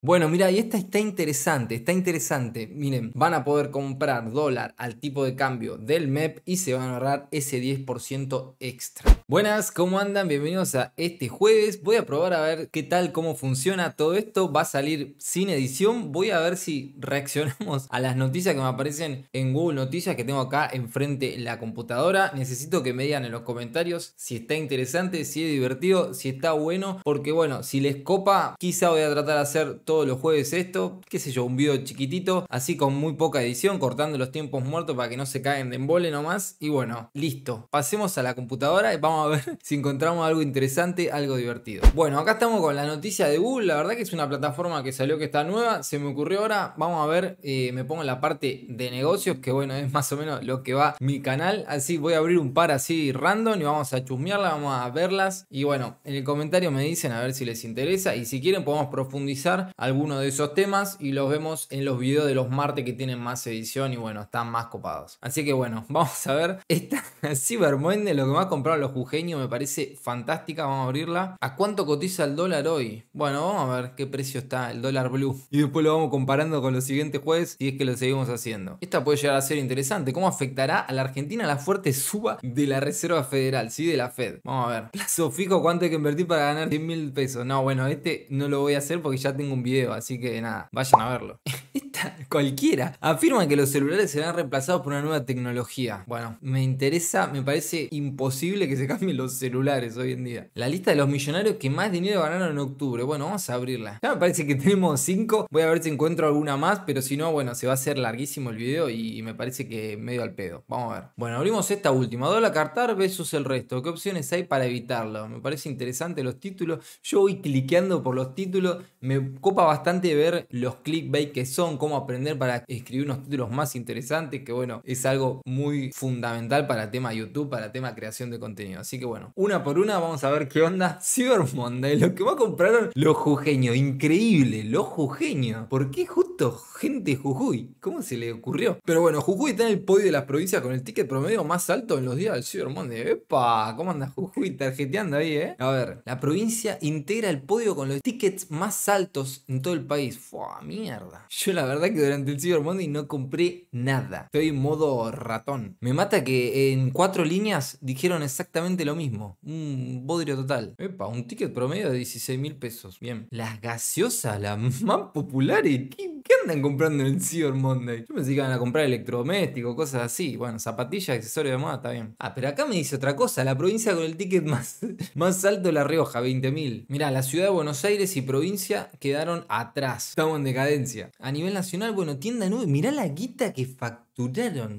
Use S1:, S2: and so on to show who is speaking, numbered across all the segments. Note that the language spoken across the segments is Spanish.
S1: Bueno, mira, y esta está interesante, está interesante. Miren, van a poder comprar dólar al tipo de cambio del MEP y se van a ahorrar ese 10% extra. Buenas, ¿cómo andan? Bienvenidos a este jueves. Voy a probar a ver qué tal, cómo funciona todo esto. Va a salir sin edición. Voy a ver si reaccionamos a las noticias que me aparecen en Google Noticias que tengo acá enfrente la computadora. Necesito que me digan en los comentarios si está interesante, si es divertido, si está bueno. Porque bueno, si les copa, quizá voy a tratar de hacer todos los jueves esto, qué sé yo, un video chiquitito, así con muy poca edición, cortando los tiempos muertos para que no se caigan de embole nomás. Y bueno, listo. Pasemos a la computadora y vamos a ver si encontramos algo interesante, algo divertido. Bueno, acá estamos con la noticia de Google. La verdad que es una plataforma que salió que está nueva. Se me ocurrió ahora, vamos a ver, eh, me pongo en la parte de negocios, que bueno, es más o menos lo que va mi canal. Así voy a abrir un par así random y vamos a chusmearla, vamos a verlas. Y bueno, en el comentario me dicen a ver si les interesa y si quieren podemos profundizar Alguno de esos temas y los vemos en los videos de los martes que tienen más edición y bueno, están más copados. Así que bueno, vamos a ver. Esta Monday lo que más compraron los jujeños, me parece fantástica. Vamos a abrirla. ¿A cuánto cotiza el dólar hoy? Bueno, vamos a ver qué precio está el dólar blue. Y después lo vamos comparando con los siguientes jueves y es que lo seguimos haciendo. Esta puede llegar a ser interesante. ¿Cómo afectará a la Argentina la fuerte suba de la Reserva Federal? Sí, de la Fed. Vamos a ver. Plazo fijo, ¿cuánto hay que invertir para ganar 10 mil pesos? No, bueno, este no lo voy a hacer porque ya tengo un así que nada, vayan a verlo. cualquiera, afirman que los celulares serán reemplazados por una nueva tecnología. Bueno, me interesa, me parece imposible que se cambien los celulares hoy en día. La lista de los millonarios que más dinero ganaron en octubre. Bueno, vamos a abrirla. Ya me parece que tenemos cinco. Voy a ver si encuentro alguna más, pero si no, bueno, se va a hacer larguísimo el video y me parece que medio al pedo. Vamos a ver. Bueno, abrimos esta última. la Cartar versus el resto. ¿Qué opciones hay para evitarlo? Me parece interesante los títulos. Yo voy cliqueando por los títulos. Me copa bastante ver los clickbait que son, aprender para escribir unos títulos más interesantes, que bueno, es algo muy fundamental para tema YouTube, para tema creación de contenido. Así que bueno, una por una vamos a ver qué onda Cyber Monday, lo que más compraron los jujeños, increíble, los jujeño. ¿Por qué justo gente Jujuy? ¿Cómo se le ocurrió? Pero bueno, Jujuy está en el podio de las provincias con el ticket promedio más alto en los días del Cyber ¡Epa! ¿Cómo anda Jujuy tarjeteando ahí, eh? A ver, la provincia integra el podio con los tickets más altos en todo el país. ¡Fua, mierda! Yo la verdad que durante el Cyber Monday no compré nada. Estoy en modo ratón. Me mata que en cuatro líneas dijeron exactamente lo mismo. Un bodrio total. Epa, un ticket promedio de 16 mil pesos. Bien. Las gaseosas, las más populares. ¿Qué ¿Qué andan comprando en el Cyber Monday? Yo pensé que iban a comprar electrodomésticos, cosas así. Bueno, zapatillas, accesorios de moda, está bien. Ah, pero acá me dice otra cosa. La provincia con el ticket más, más alto, La Rioja, 20.000. Mirá, la ciudad de Buenos Aires y provincia quedaron atrás. Estamos en decadencia. A nivel nacional, bueno, tienda nube. Mirá la guita que facturaron.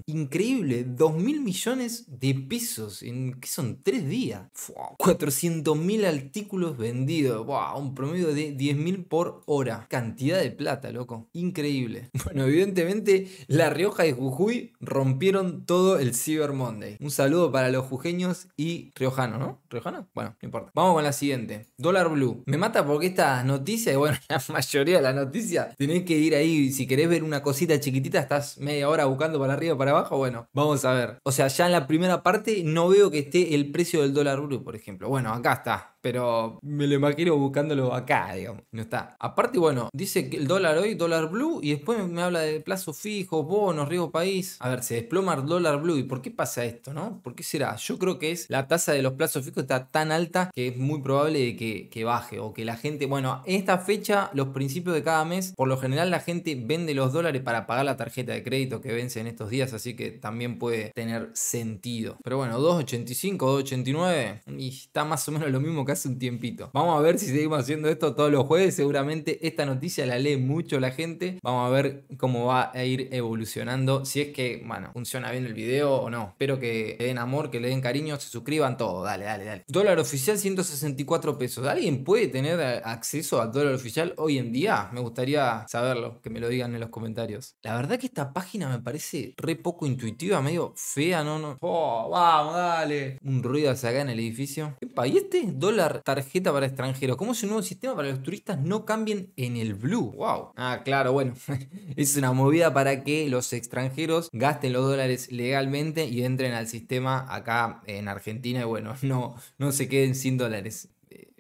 S1: Increíble. 2 mil millones de pesos en, ¿qué son? Tres días. 400 mil artículos vendidos. un promedio de 10.000 por hora. Cantidad de plata, loco increíble. Bueno, evidentemente La Rioja y Jujuy rompieron todo el Cyber Monday. Un saludo para los jujeños y riojanos, ¿no? ¿Riojano? Bueno, no importa. Vamos con la siguiente. Dólar Blue. Me mata porque esta noticia, y bueno, la mayoría de las noticias, tenés que ir ahí. Si querés ver una cosita chiquitita, estás media hora buscando para arriba o para abajo. Bueno, vamos a ver. O sea, ya en la primera parte no veo que esté el precio del dólar blue, por ejemplo. Bueno, acá está pero me lo imagino buscándolo acá, digamos. No está. Aparte, bueno, dice que el dólar hoy, dólar blue, y después me habla de plazo fijo, bonos, riesgo país. A ver, se desploma el dólar blue. ¿Y por qué pasa esto, no? ¿Por qué será? Yo creo que es la tasa de los plazos fijos está tan alta que es muy probable de que, que baje o que la gente, bueno, en esta fecha, los principios de cada mes, por lo general la gente vende los dólares para pagar la tarjeta de crédito que vence en estos días, así que también puede tener sentido. Pero bueno, 2.85, 2.89, y está más o menos lo mismo que hace un tiempito. Vamos a ver si seguimos haciendo esto todos los jueves. Seguramente esta noticia la lee mucho la gente. Vamos a ver cómo va a ir evolucionando. Si es que, bueno, funciona bien el video o no. Espero que le den amor, que le den cariño, se suscriban todo. Dale, dale, dale. Dólar oficial 164 pesos. ¿Alguien puede tener acceso al dólar oficial hoy en día? Me gustaría saberlo, que me lo digan en los comentarios. La verdad que esta página me parece re poco intuitiva, medio fea, no, no. Oh, vamos, dale. Un ruido hacia acá en el edificio. país ¿y este? Dólar tarjeta para extranjeros. ¿Cómo es un nuevo sistema para que los turistas no cambien en el blue? ¡Wow! Ah, claro, bueno. es una movida para que los extranjeros gasten los dólares legalmente y entren al sistema acá en Argentina y bueno, no, no se queden sin dólares. Eh,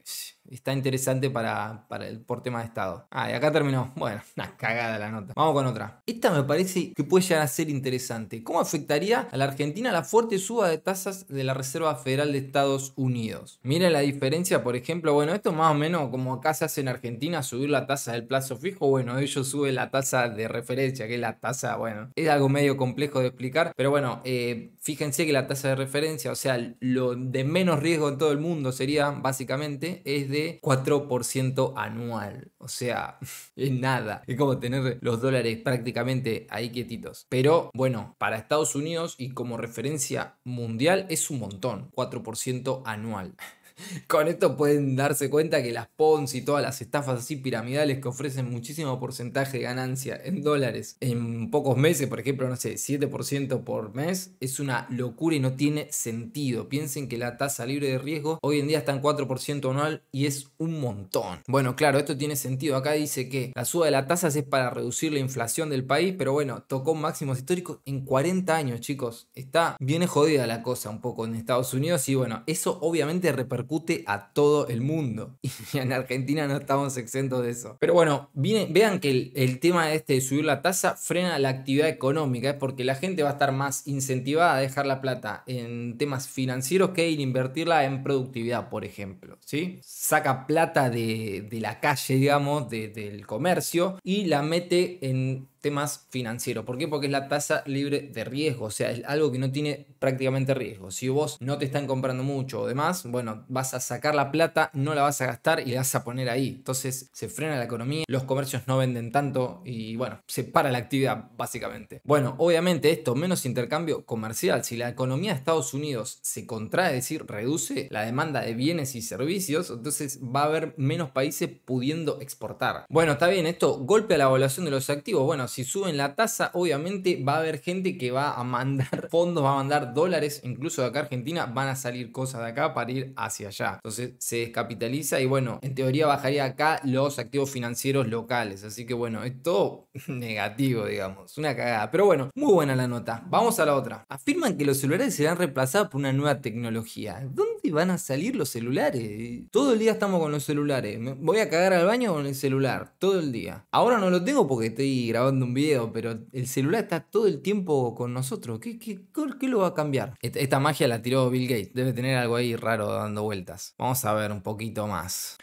S1: está interesante para, para el, por tema de Estado. Ah, y acá terminó. Bueno, una cagada la nota. Vamos con otra. Esta me parece que puede llegar a ser interesante. ¿Cómo afectaría a la Argentina la fuerte suba de tasas de la Reserva Federal de Estados Unidos? Miren la diferencia, por ejemplo, bueno, esto más o menos como acá se hace en Argentina, subir la tasa del plazo fijo, bueno, ellos suben la tasa de referencia, que es la tasa, bueno, es algo medio complejo de explicar, pero bueno, eh, fíjense que la tasa de referencia, o sea, lo de menos riesgo en todo el mundo sería básicamente, es de 4% anual. O sea, es nada. Es como tener los dólares prácticamente ahí quietitos. Pero bueno, para Estados Unidos y como referencia mundial es un montón. 4% anual. Con esto pueden darse cuenta que las PONS y todas las estafas así piramidales que ofrecen muchísimo porcentaje de ganancia en dólares en pocos meses, por ejemplo, no sé, 7% por mes, es una locura y no tiene sentido. Piensen que la tasa libre de riesgo hoy en día está en 4% anual y es un montón. Bueno, claro, esto tiene sentido. Acá dice que la suba de las tasas es para reducir la inflación del país, pero bueno, tocó máximos históricos en 40 años, chicos. Está bien jodida la cosa un poco en Estados Unidos y bueno, eso obviamente repercute a todo el mundo. Y en Argentina no estamos exentos de eso. Pero bueno, viene, vean que el, tema tema este de subir la tasa frena la actividad económica, es porque la gente va a estar más incentivada a dejar la plata en temas financieros que en invertirla en productividad, por ejemplo. ¿sí? Saca plata de, la calle, digamos, del comercio y la mete en temas financieros. ¿Por qué? Porque es la tasa libre de riesgo, o sea, es algo que no tiene prácticamente riesgo. Si vos no te están comprando mucho o demás, bueno, vas a sacar la plata, no la vas a gastar y la vas a poner ahí. Entonces se frena la economía, los comercios no venden tanto y bueno, se para la actividad básicamente. Bueno, obviamente esto menos intercambio comercial. Si la economía de Estados Unidos se contrae, es decir, reduce la demanda de bienes y servicios, entonces va a haber menos países pudiendo exportar. Bueno, está bien, esto golpea la evaluación de los activos. Bueno, si suben la tasa, obviamente va a haber gente que va a mandar fondos, va a mandar dólares, incluso de acá a Argentina, van a salir cosas de acá para ir hacia allá. Entonces se descapitaliza y bueno, en teoría bajaría acá los activos financieros locales. Así que bueno, es todo negativo, digamos, una cagada. Pero bueno, muy buena la nota. Vamos a la otra. Afirman que los celulares serán reemplazados por una nueva tecnología. ¿Dónde van a salir los celulares? Todo el día estamos con los celulares. voy a cagar al baño con el celular, todo el día. Ahora no lo tengo porque estoy grabando un video, pero el celular está todo el tiempo con nosotros. ¿Qué, qué, lo va a cambiar? Esta magia la tiró Bill Gates. Debe tener algo ahí raro dando vueltas. Vamos a ver un poquito más.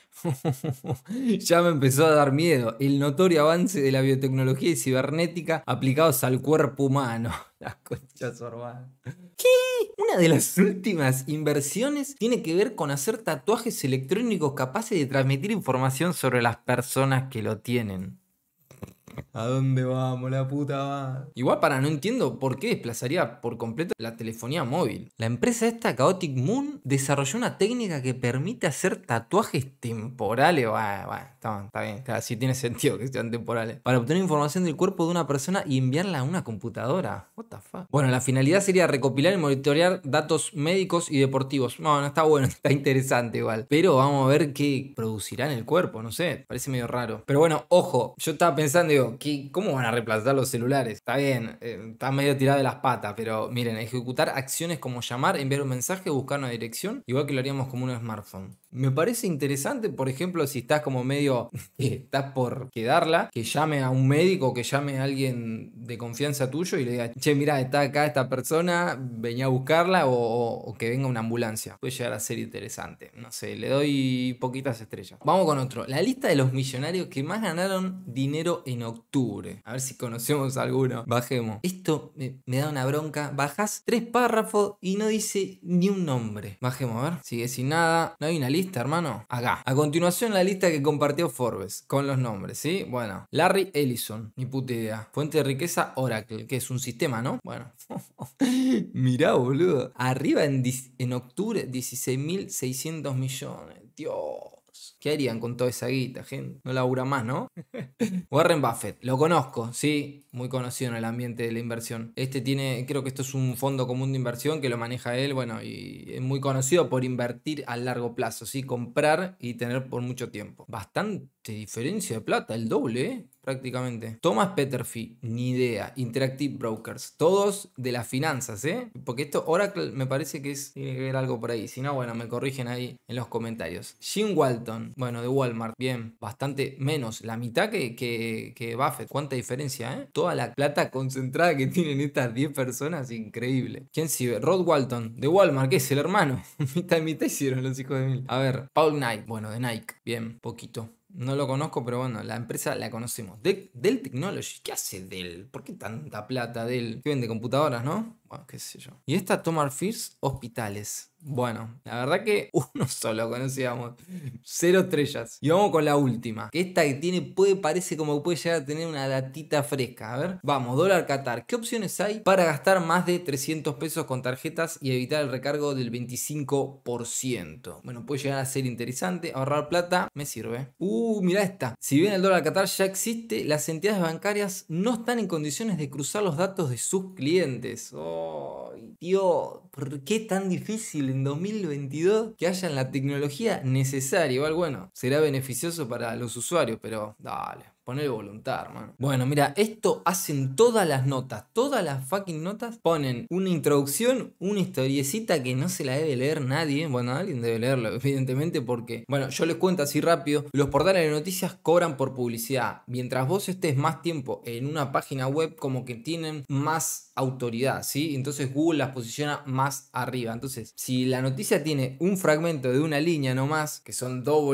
S1: ya me empezó a dar miedo el notorio avance de la biotecnología y cibernética aplicados al cuerpo humano. Las conchas Una de las últimas inversiones tiene que ver con hacer tatuajes electrónicos capaces de transmitir información sobre las personas que lo tienen. ¿A dónde vamos, la puta Igual para no entiendo por qué desplazaría por completo la telefonía móvil. La empresa esta, Chaotic Moon, desarrolló una técnica que permite hacer tatuajes temporales. Bueno, bueno, está, bien, Si tiene sentido que sean temporales. Para obtener información del cuerpo de una persona y enviarla a una computadora. What the fuck? Bueno, la finalidad sería recopilar y monitorear datos médicos y deportivos. No, no está bueno, está interesante igual. Pero vamos a ver qué producirá en el cuerpo, no sé, parece medio raro. Pero bueno, ojo, yo estaba pensando, digo, ¿cómo van a reemplazar los celulares? Está bien, eh, está medio tirado de las patas, pero miren, ejecutar acciones como llamar, enviar un mensaje, buscar una dirección, igual que lo haríamos como un smartphone. Me parece interesante, por ejemplo, si estás como medio, estás por quedarla, que llame a un médico, que llame a alguien de confianza tuyo y le diga, che, mira, está acá esta persona, venía a buscarla o, que venga una ambulancia. Puede llegar a ser interesante. No sé, le doy poquitas estrellas. Vamos con otro. La lista de los millonarios que más ganaron dinero en octubre. A ver si conocemos alguno. Bajemos. Esto me, me da una bronca. Bajas tres párrafos y no dice ni un nombre. Bajemos, a ver. Sigue sin nada. No hay una lista hermano? Acá. A continuación la lista que compartió Forbes con los nombres, ¿sí? Bueno, Larry Ellison, ni puta idea. Fuente de riqueza Oracle, que es un sistema, ¿no? Bueno. Mirá, boludo. Arriba en, en octubre 16.600 millones. Dios. ¿Qué harían con toda esa guita, gente? No labura más, ¿no? Warren Buffett, lo conozco, sí, muy conocido en el ambiente de la inversión. Este tiene, creo que esto es un fondo común de inversión que lo maneja él, bueno, y es muy conocido por invertir a largo plazo, sí, comprar y tener por mucho tiempo. Bastante diferencia de plata, el doble, ¿eh? prácticamente. Thomas Peterfi, ni idea. Interactive Brokers, todos de las finanzas, ¿eh? Porque esto Oracle me parece que es, tiene que ver algo por ahí. Si no, bueno, me corrigen ahí en los comentarios. Jim Walton, bueno, de Walmart, bien, bastante menos, la mitad que, que, que Buffett. Cuánta diferencia, ¿eh? Toda la plata concentrada que tienen estas 10 personas, increíble. ¿Quién sirve? Rod Walton, de Walmart, que es el hermano. mitad y mitad hicieron los hijos de mil. A ver, Paul Knight, bueno, de Nike, bien, poquito. No lo conozco, pero bueno, la empresa la conocemos. ¿Del Dell Technology. ¿Qué hace Dell? ¿Por qué tanta plata Dell? ¿Qué vende computadoras, ¿no? bueno, qué sé yo. Y esta Tomar Fierce, hospitales. Bueno, la verdad que uno solo conocíamos. Cero estrellas. Y vamos con la última. Que esta que tiene puede, parece como que puede llegar a tener una datita fresca. A ver, vamos, dólar Qatar. ¿Qué opciones hay para gastar más de 300 pesos con tarjetas y evitar el recargo del 25%? Bueno, puede llegar a ser interesante. Ahorrar plata me sirve. Uh, mira esta. Si bien el dólar Qatar ya existe, las entidades bancarias no están en condiciones de cruzar los datos de sus clientes. Oh, tío, ¿por qué tan difícil en 2022 que hayan la tecnología necesaria? Igual, bueno, será beneficioso para los usuarios, pero dale. Poner voluntad, hermano. Bueno, mira, esto hacen todas las notas, todas las fucking notas. Ponen una introducción, una historiecita que no se la debe leer nadie. Bueno, alguien debe leerlo, evidentemente, porque, bueno, yo les cuento así rápido. Los portales de noticias cobran por publicidad. Mientras vos estés más tiempo en una página web, como que tienen más autoridad, ¿sí? Entonces Google las posiciona más arriba. Entonces, si la noticia tiene un fragmento de una línea nomás, que son dos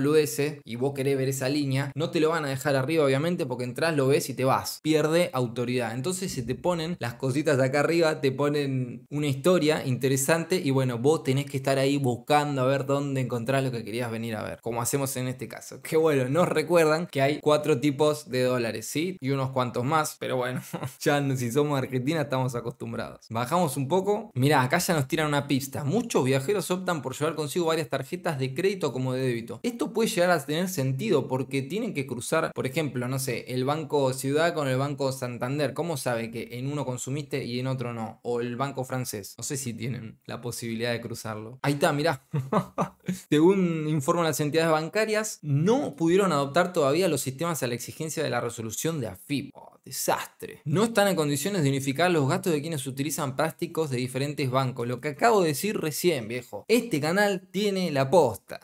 S1: y vos querés ver esa línea, no te lo van a dejar arriba, obviamente porque entras, lo ves y te vas. Pierde autoridad. Entonces se te ponen las cositas de acá arriba, te ponen una historia interesante y bueno, vos tenés que estar ahí buscando a ver dónde encontrar lo que querías venir a ver, como hacemos en este caso. Que bueno, nos recuerdan que hay cuatro tipos de dólares, ¿sí? Y unos cuantos más, pero bueno, ya si somos Argentina estamos acostumbrados. Bajamos un poco. Mirá, acá ya nos tiran una pista. Muchos viajeros optan por llevar consigo varias tarjetas de crédito como de débito. Esto puede llegar a tener sentido porque tienen que cruzar, por ejemplo, no sé, el Banco Ciudad con el Banco Santander. ¿Cómo sabe que en uno consumiste y en otro no? O el Banco Francés. No sé si tienen la posibilidad de cruzarlo. Ahí está, mirá. Según informan las entidades bancarias, no pudieron adoptar todavía los sistemas a la exigencia de la resolución de AFIP. Oh, desastre. No están en condiciones de unificar los gastos de quienes utilizan plásticos de diferentes bancos. Lo que acabo de decir recién, viejo. Este canal tiene la posta.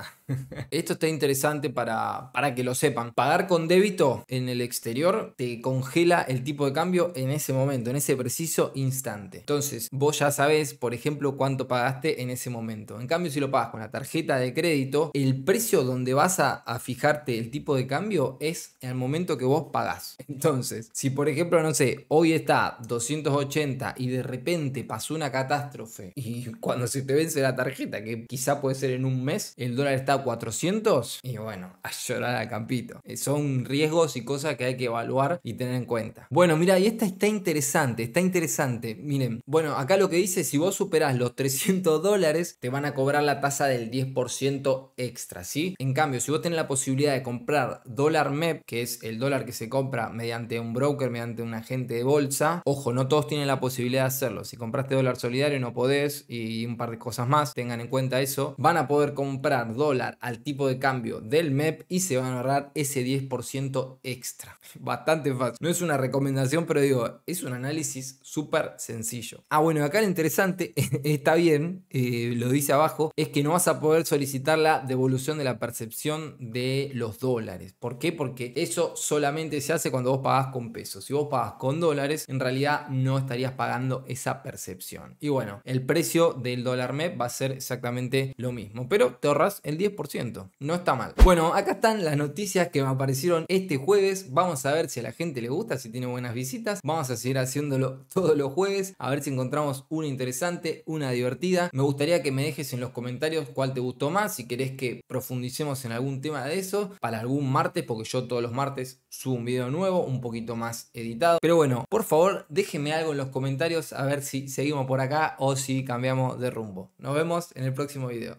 S1: Esto está interesante para, para que lo sepan. Pagar con débito en el exterior te congela el tipo de cambio en ese momento, en ese preciso instante. Entonces, vos ya sabes por ejemplo, cuánto pagaste en ese momento. En cambio, si lo pagas con la tarjeta de crédito, el precio donde vas a, a fijarte el tipo de cambio es en el momento que vos pagás. Entonces, si por ejemplo, no sé, hoy está 280 y de repente pasó una catástrofe y cuando se te vence la tarjeta, que quizá puede ser en un mes, el dólar está 400 y bueno, a llorar al campito. Eh, son riesgos y cosas que hay que evaluar y tener en cuenta. Bueno, mira, y esta está interesante, está interesante. Miren, bueno, acá lo que dice, si vos superás los 300 dólares, te van a cobrar la tasa del 10% extra, ¿sí? En cambio, si vos tenés la posibilidad de comprar dólar MEP, que es el dólar que se compra mediante un broker, mediante un agente de bolsa, ojo, no todos tienen la posibilidad de hacerlo. Si compraste dólar solidario no podés y un par de cosas más, tengan en cuenta eso, van a poder comprar dólar al tipo de cambio del MEP y se van a ahorrar ese 10% extra. Bastante fácil. No es una recomendación, pero digo, es un análisis súper sencillo. Ah, bueno, acá lo interesante, está bien, eh, lo dice abajo, es que no vas a poder solicitar la devolución de la percepción de los dólares. ¿Por qué? Porque eso solamente se hace cuando vos pagás con pesos. Si vos pagás con dólares, en realidad no estarías pagando esa percepción. Y bueno, el precio del dólar MEP va a ser exactamente lo mismo, pero te ahorras el 10% ciento No está mal. Bueno, acá están las noticias que me aparecieron este jueves. Vamos a ver si a la gente le gusta, si tiene buenas visitas. Vamos a seguir haciéndolo todos los jueves. A ver si encontramos una interesante, una divertida. Me gustaría que me dejes en los comentarios cuál te gustó más. Si querés que profundicemos en algún tema de eso. Para algún martes, porque yo todos los martes subo un video nuevo, un poquito más editado. Pero bueno, por favor, déjenme algo en los comentarios a ver si seguimos por acá o si cambiamos de rumbo. Nos vemos en el próximo video.